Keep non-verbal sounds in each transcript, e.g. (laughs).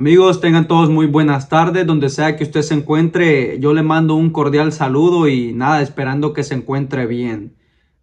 Amigos, tengan todos muy buenas tardes, donde sea que usted se encuentre, yo le mando un cordial saludo y nada, esperando que se encuentre bien.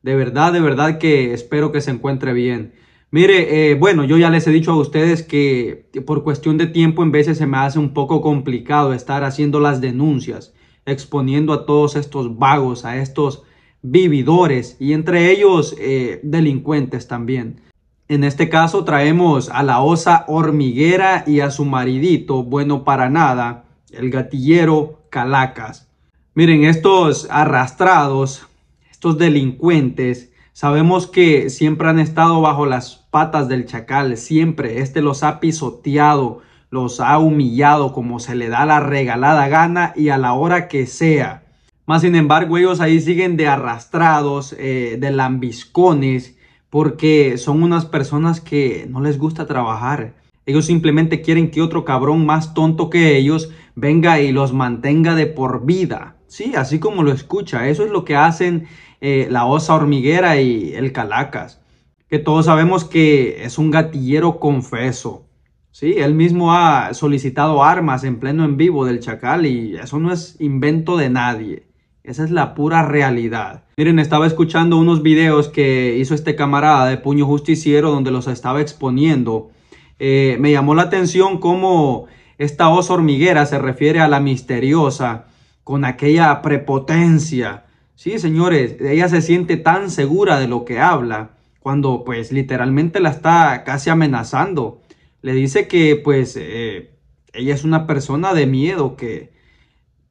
De verdad, de verdad que espero que se encuentre bien. Mire, eh, bueno, yo ya les he dicho a ustedes que por cuestión de tiempo en veces se me hace un poco complicado estar haciendo las denuncias, exponiendo a todos estos vagos, a estos vividores y entre ellos eh, delincuentes también. En este caso traemos a la osa hormiguera y a su maridito, bueno para nada, el gatillero Calacas. Miren, estos arrastrados, estos delincuentes, sabemos que siempre han estado bajo las patas del chacal, siempre. Este los ha pisoteado, los ha humillado como se le da la regalada gana y a la hora que sea. Más sin embargo, ellos ahí siguen de arrastrados, eh, de lambiscones, porque son unas personas que no les gusta trabajar. Ellos simplemente quieren que otro cabrón más tonto que ellos venga y los mantenga de por vida. Sí, así como lo escucha. Eso es lo que hacen eh, la osa hormiguera y el calacas. Que todos sabemos que es un gatillero confeso. Sí, él mismo ha solicitado armas en pleno en vivo del chacal y eso no es invento de nadie. Esa es la pura realidad. Miren, estaba escuchando unos videos que hizo este camarada de Puño Justiciero donde los estaba exponiendo. Eh, me llamó la atención cómo esta osa hormiguera se refiere a la misteriosa con aquella prepotencia. Sí, señores, ella se siente tan segura de lo que habla cuando pues literalmente la está casi amenazando. Le dice que pues eh, ella es una persona de miedo que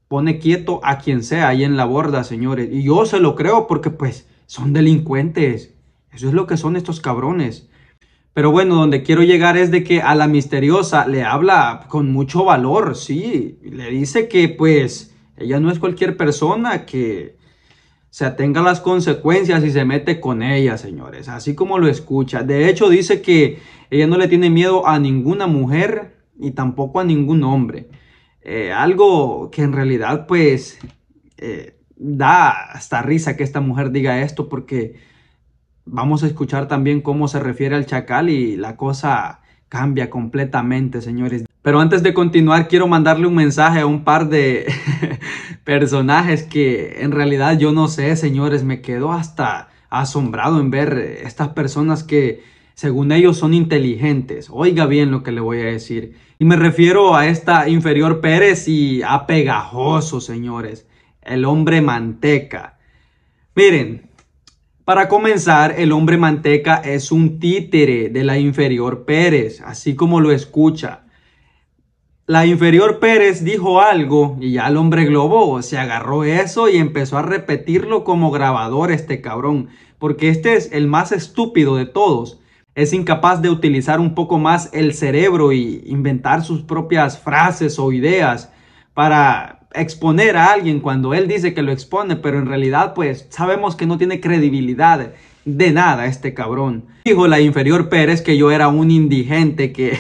pone quieto a quien sea ahí en la borda, señores. Y yo se lo creo porque pues son delincuentes. Eso es lo que son estos cabrones. Pero bueno, donde quiero llegar es de que a la misteriosa le habla con mucho valor, sí. Le dice que pues ella no es cualquier persona que se atenga a las consecuencias y se mete con ella, señores. Así como lo escucha. De hecho, dice que ella no le tiene miedo a ninguna mujer y tampoco a ningún hombre. Eh, algo que en realidad pues eh, da hasta risa que esta mujer diga esto porque vamos a escuchar también cómo se refiere al chacal y la cosa cambia completamente, señores. Pero antes de continuar, quiero mandarle un mensaje a un par de (laughs) personajes que en realidad yo no sé, señores, me quedo hasta asombrado en ver estas personas que según ellos son inteligentes. Oiga bien lo que le voy a decir. Y me refiero a esta inferior Pérez y a Pegajoso, señores. El hombre manteca. Miren, para comenzar, el hombre manteca es un títere de la inferior Pérez, así como lo escucha. La inferior Pérez dijo algo y ya el hombre globo se agarró eso y empezó a repetirlo como grabador este cabrón, porque este es el más estúpido de todos es incapaz de utilizar un poco más el cerebro y inventar sus propias frases o ideas para exponer a alguien cuando él dice que lo expone, pero en realidad pues sabemos que no tiene credibilidad de nada este cabrón. Dijo la inferior Pérez que yo era un indigente que...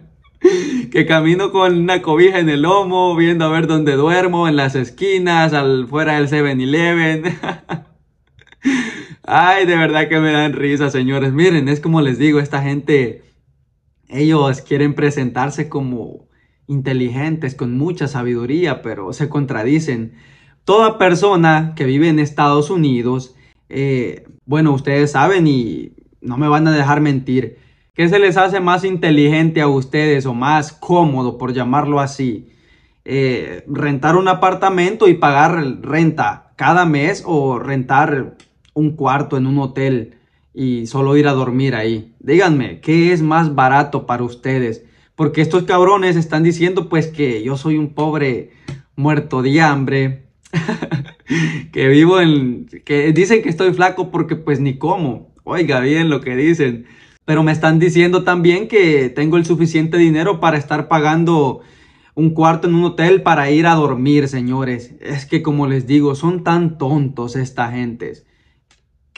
(laughs) que camino con una cobija en el lomo, viendo a ver dónde duermo, en las esquinas, al, fuera del 7-Eleven. (laughs) Ay, de verdad que me dan risa, señores. Miren, es como les digo, esta gente, ellos quieren presentarse como inteligentes, con mucha sabiduría, pero se contradicen. Toda persona que vive en Estados Unidos, eh, bueno, ustedes saben y no me van a dejar mentir, ¿qué se les hace más inteligente a ustedes o más cómodo, por llamarlo así? Eh, rentar un apartamento y pagar renta cada mes o rentar un cuarto en un hotel y solo ir a dormir ahí. Díganme, ¿qué es más barato para ustedes? Porque estos cabrones están diciendo pues que yo soy un pobre muerto de hambre, (laughs) que vivo en... que dicen que estoy flaco porque pues ni como. Oiga bien lo que dicen. Pero me están diciendo también que tengo el suficiente dinero para estar pagando un cuarto en un hotel para ir a dormir, señores. Es que como les digo, son tan tontos esta gentes.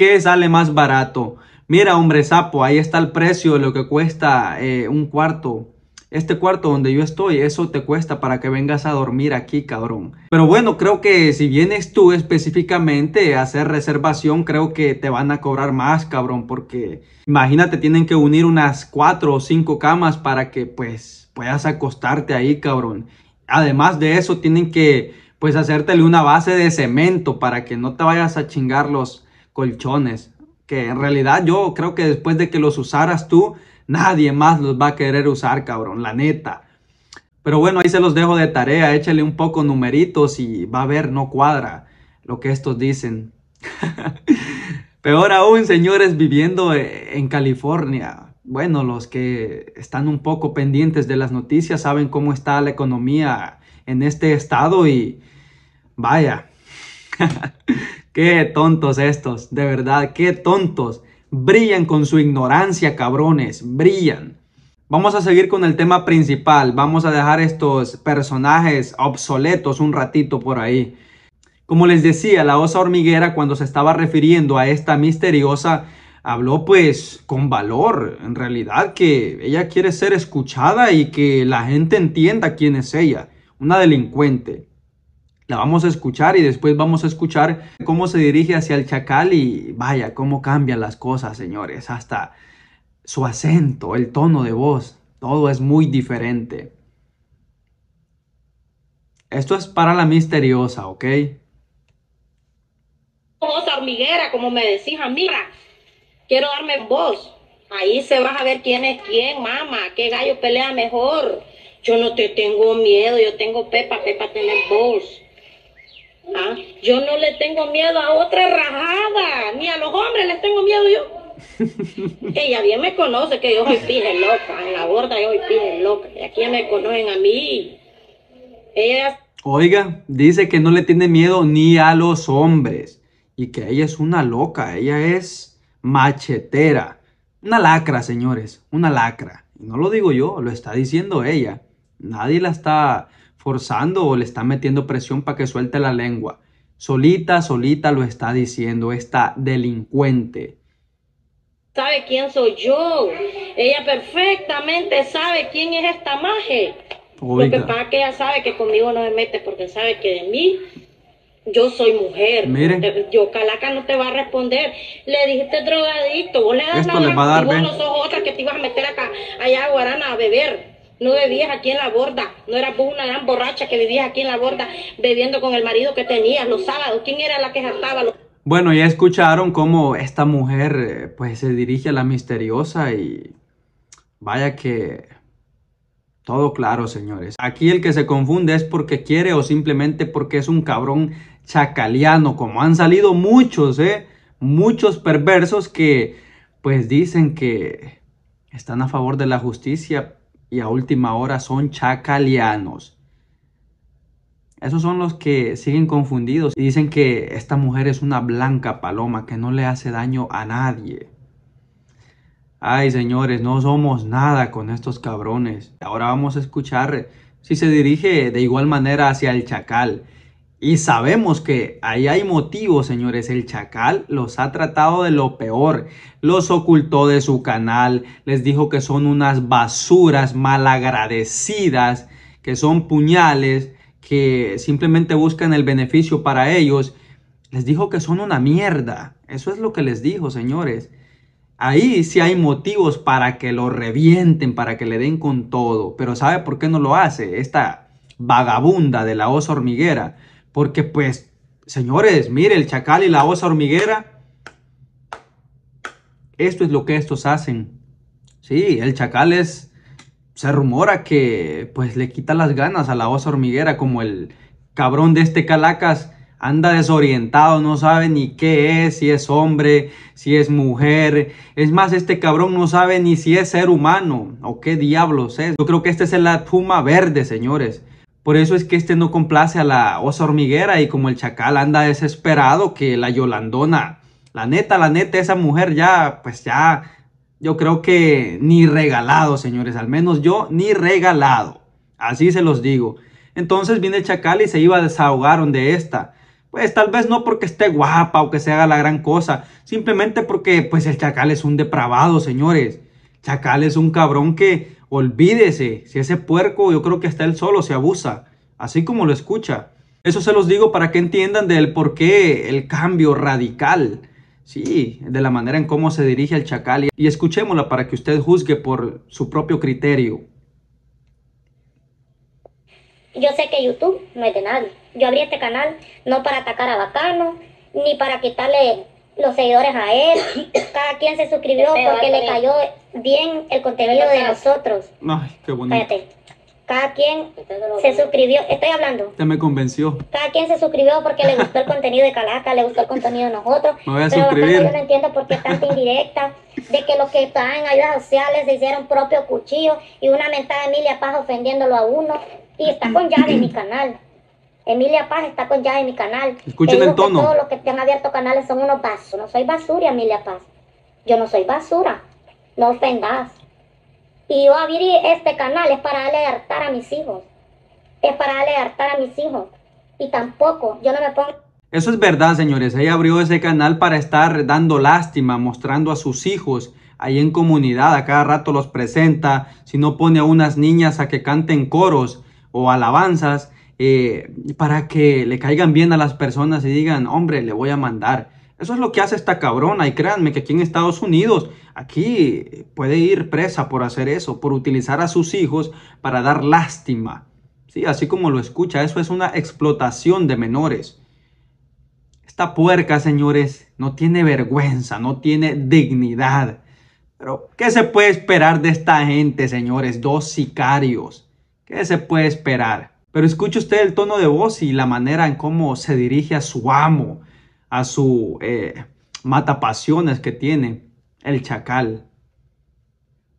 ¿Qué sale más barato? Mira, hombre sapo, ahí está el precio de lo que cuesta eh, un cuarto. Este cuarto donde yo estoy, eso te cuesta para que vengas a dormir aquí, cabrón. Pero bueno, creo que si vienes tú específicamente a hacer reservación, creo que te van a cobrar más, cabrón. Porque imagínate, tienen que unir unas cuatro o cinco camas para que pues puedas acostarte ahí, cabrón. Además de eso, tienen que pues hacértele una base de cemento para que no te vayas a chingar los colchones, que en realidad yo creo que después de que los usaras tú, nadie más los va a querer usar, cabrón, la neta. Pero bueno, ahí se los dejo de tarea, échale un poco numeritos y va a ver, no cuadra lo que estos dicen. (laughs) Peor aún, señores, viviendo eh, en California. Bueno, los que están un poco pendientes de las noticias saben cómo está la economía en este estado y vaya. (laughs) Qué tontos estos, de verdad, qué tontos. Brillan con su ignorancia, cabrones, brillan. Vamos a seguir con el tema principal, vamos a dejar estos personajes obsoletos un ratito por ahí. Como les decía, la osa hormiguera cuando se estaba refiriendo a esta misteriosa habló pues con valor, en realidad que ella quiere ser escuchada y que la gente entienda quién es ella, una delincuente la vamos a escuchar y después vamos a escuchar cómo se dirige hacia el chacal y vaya, cómo cambian las cosas, señores. Hasta su acento, el tono de voz, todo es muy diferente. Esto es para la misteriosa, ¿ok? Voz hormiguera, como me decís, mira, quiero darme voz. Ahí se vas a ver quién es quién, mamá, qué gallo pelea mejor. Yo no te tengo miedo, yo tengo Pepa, Pepa tener voz. Ah, yo no le tengo miedo a otra rajada, ni a los hombres les tengo miedo yo. (laughs) Ella bien me conoce que yo soy pije loca, en la borda yo soy pije loca, y aquí me conocen a mí. Ella... Oiga, dice que no le tiene miedo ni a los hombres y que ella es una loca, ella es machetera. Una lacra, señores, una lacra. No lo digo yo, lo está diciendo ella. Nadie la está forzando o le está metiendo presión para que suelte la lengua. Solita, solita lo está diciendo esta delincuente. ¿Sabe quién soy yo? Ella perfectamente sabe quién es esta maje. Lo que pasa que ella sabe que conmigo no se mete porque sabe que de mí yo soy mujer. Miren. Yo, Calaca, no te va a responder. Le dijiste drogadito. Vos le das la a vos no sos otra que te ibas a meter acá, allá a Guarana a beber. No bebías aquí en la borda. No era vos una gran borracha que vivías aquí en la borda bebiendo con el marido que tenía. los sábados. ¿Quién era la que jactaba bueno, ya escucharon cómo esta mujer eh, pues se dirige a la misteriosa y vaya que todo claro, señores. Aquí el que se confunde es porque quiere o simplemente porque es un cabrón chacaliano, como han salido muchos, eh, muchos perversos que pues dicen que están a favor de la justicia, y a última hora son chacalianos. Esos son los que siguen confundidos y dicen que esta mujer es una blanca paloma que no le hace daño a nadie. Ay, señores, no somos nada con estos cabrones. Ahora vamos a escuchar si se dirige de igual manera hacia el chacal. Y sabemos que ahí hay motivos, señores. El chacal los ha tratado de lo peor. Los ocultó de su canal. Les dijo que son unas basuras malagradecidas, que son puñales, que simplemente buscan el beneficio para ellos. Les dijo que son una mierda. Eso es lo que les dijo, señores. Ahí sí hay motivos para que lo revienten, para que le den con todo. Pero ¿sabe por qué no lo hace? Esta vagabunda de la osa hormiguera porque pues, señores, mire, el chacal y la osa hormiguera, esto es lo que estos hacen. Sí, el chacal es, se rumora que pues le quita las ganas a la osa hormiguera, como el cabrón de este Calacas anda desorientado, no sabe ni qué es, si es hombre, si es mujer. Es más, este cabrón no sabe ni si es ser humano o qué diablos es. Yo creo que este es la puma verde, señores. Por eso es que este no complace a la osa hormiguera y como el chacal anda desesperado que la Yolandona, la neta, la neta, esa mujer ya, pues ya, yo creo que ni regalado, señores, al menos yo ni regalado. Así se los digo. Entonces viene el chacal y se iba a desahogar de esta. Pues tal vez no porque esté guapa o que se haga la gran cosa, simplemente porque pues el chacal es un depravado, señores. Chacal es un cabrón que Olvídese, si ese puerco yo creo que está él solo, se abusa, así como lo escucha. Eso se los digo para que entiendan del por qué el cambio radical. Sí, de la manera en cómo se dirige el chacal. Y escuchémosla para que usted juzgue por su propio criterio. Yo sé que YouTube no es de nadie. Yo abrí este canal no para atacar a Bacano, ni para quitarle los seguidores a él, cada quien se suscribió porque le cayó bien el contenido de nosotros. Ay, qué bonito. Cada quien se suscribió, estoy hablando. Usted me convenció. Cada quien se suscribió porque le gustó el contenido de Calaca, le gustó el contenido de nosotros. Me voy a suscribir. Yo no entiendo por qué tanta indirecta de que los que estaban en ayudas sociales se hicieron propio cuchillo y una mentada de Emilia Paz ofendiéndolo a uno y está con llave en mi canal. Emilia Paz está con ya en mi canal. Escuchen el tono. Todos los que te han abierto canales son unos vasos. No soy basura, Emilia Paz. Yo no soy basura. No ofendas. Y yo abrí este canal es para alertar a mis hijos. Es para alertar a mis hijos. Y tampoco, yo no me pongo... Eso es verdad, señores. Ella abrió ese canal para estar dando lástima, mostrando a sus hijos ahí en comunidad. A cada rato los presenta. Si no pone a unas niñas a que canten coros o alabanzas, eh, para que le caigan bien a las personas y digan, hombre, le voy a mandar. Eso es lo que hace esta cabrona y créanme que aquí en Estados Unidos, aquí puede ir presa por hacer eso, por utilizar a sus hijos para dar lástima. Sí, así como lo escucha, eso es una explotación de menores. Esta puerca, señores, no tiene vergüenza, no tiene dignidad. Pero, ¿qué se puede esperar de esta gente, señores? Dos sicarios. ¿Qué se puede esperar? Pero escuche usted el tono de voz y la manera en cómo se dirige a su amo, a su eh, matapasiones que tiene, el chacal.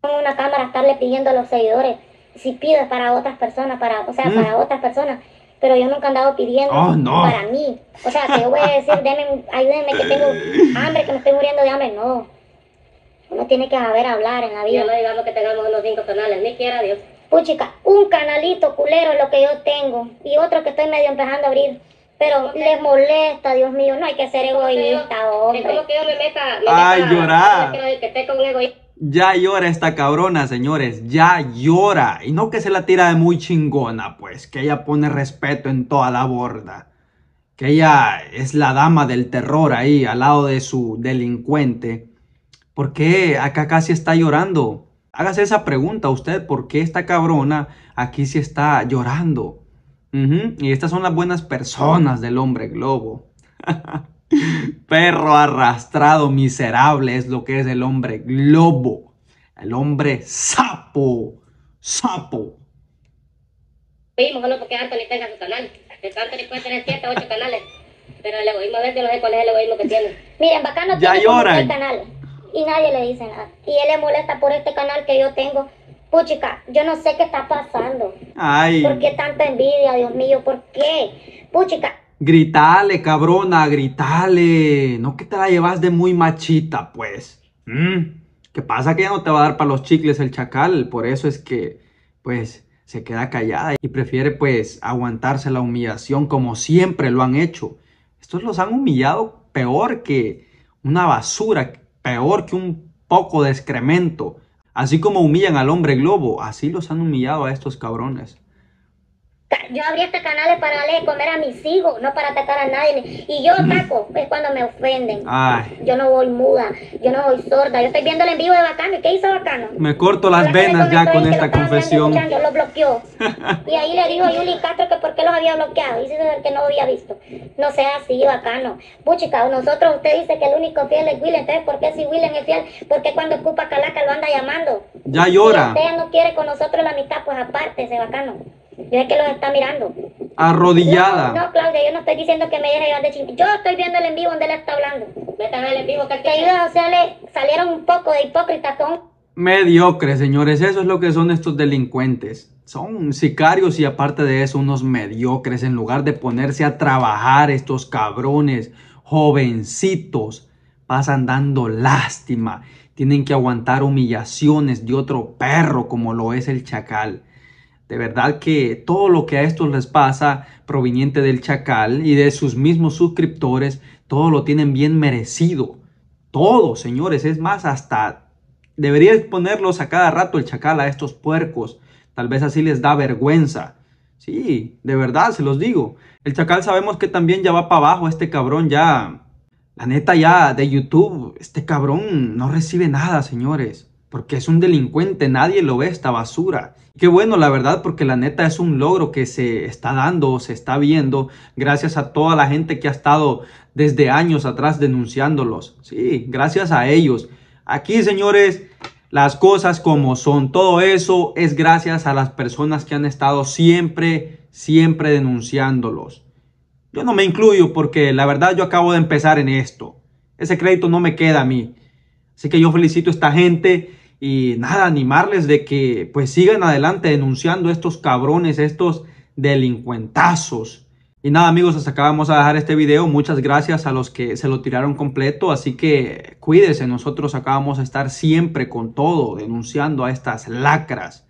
Una cámara estarle pidiendo a los seguidores, si pide para otras personas, para, o sea, mm. para otras personas, pero yo nunca he andado pidiendo oh, para mí. O sea, que yo voy a decir, denme, ayúdenme que tengo hambre, que me estoy muriendo de hambre, no. Uno tiene que saber hablar en la vida. Ya no digamos que tengamos unos cinco canales, ni quiera Dios puchica, un canalito culero es lo que yo tengo y otro que estoy medio empezando a abrir. Pero les molesta, Dios mío, no hay que ser egoísta, hombre. Es que yo me Ay, llorar. Ya llora esta cabrona, señores, ya llora. Y no que se la tira de muy chingona, pues, que ella pone respeto en toda la borda. Que ella es la dama del terror ahí, al lado de su delincuente. Porque acá casi está llorando. Hágase esa pregunta a usted, ¿por qué esta cabrona aquí se está llorando? Uh Y estas son las buenas personas del hombre globo. (laughs) Perro arrastrado, miserable es lo que es el hombre globo. El hombre sapo. Sapo. Egoísmo solo porque Anthony tenga su canal. Anthony puede tener 7 o 8 canales. Pero el egoísmo yo no sé cuál es el egoísmo que tiene. Miren, bacano ya tiene lloran. Como canal y nadie le dice nada. Y él le molesta por este canal que yo tengo. Puchica, yo no sé qué está pasando. Ay. ¿Por qué tanta envidia, Dios mío? ¿Por qué? Puchica. Gritale, cabrona, gritale. No que te la llevas de muy machita, pues. Mm. ¿Qué pasa que ya no te va a dar para los chicles el chacal? Por eso es que, pues, se queda callada y prefiere, pues, aguantarse la humillación como siempre lo han hecho. Estos los han humillado peor que una basura peor que un poco de excremento. Así como humillan al hombre globo, así los han humillado a estos cabrones yo abrí este canales para comer a mis hijos, no para atacar a nadie. Y yo ataco, es cuando me ofenden. Yo no voy muda, yo no voy sorda. Yo estoy viendo el en vivo de Bacano. qué hizo Bacano? Me corto las venas ya con esta confesión. Yo lo bloqueó. (laughs) y ahí le dijo a Yuli Castro que por qué los había bloqueado. Y dice que no había visto. No sea así, Bacano. Puchica, nosotros, usted dice que el único fiel es Willen. Entonces, ¿por qué si Willen es fiel? ¿Por qué cuando ocupa Calaca lo anda llamando? Ya llora. Si no quiere con nosotros la mitad, pues aparte, ese Bacano. Yo que los está mirando. Arrodillada. No, Claudia, yo no estoy diciendo que me deje llevar de chingue. Yo estoy viendo el en vivo donde le está hablando. Vete a en vivo que le salieron un poco de hipócritas con. Mediocres, señores, eso es lo que son estos delincuentes. Son sicarios y aparte de eso, unos mediocres. En lugar de ponerse a trabajar, estos cabrones, jovencitos, pasan dando lástima. Tienen que aguantar humillaciones de otro perro como lo es el chacal. De verdad que todo lo que a estos les pasa proveniente del chacal y de sus mismos suscriptores, todo lo tienen bien merecido. Todo, señores. Es más, hasta debería exponerlos a cada rato el chacal a estos puercos. Tal vez así les da vergüenza. Sí, de verdad, se los digo. El chacal sabemos que también ya va para abajo. Este cabrón ya... La neta ya de YouTube, este cabrón no recibe nada, señores porque es un delincuente, nadie lo ve esta basura. Qué bueno, la verdad, porque la neta es un logro que se está dando, se está viendo, gracias a toda la gente que ha estado desde años atrás denunciándolos. Sí, gracias a ellos. Aquí, señores, las cosas como son, todo eso es gracias a las personas que han estado siempre, siempre denunciándolos. Yo no me incluyo porque la verdad yo acabo de empezar en esto. Ese crédito no me queda a mí. Así que yo felicito a esta gente y nada, animarles de que pues sigan adelante denunciando estos cabrones, estos delincuentazos. Y nada amigos, hasta acá vamos a dejar este video. Muchas gracias a los que se lo tiraron completo. Así que cuídense, nosotros acá vamos a estar siempre con todo, denunciando a estas lacras.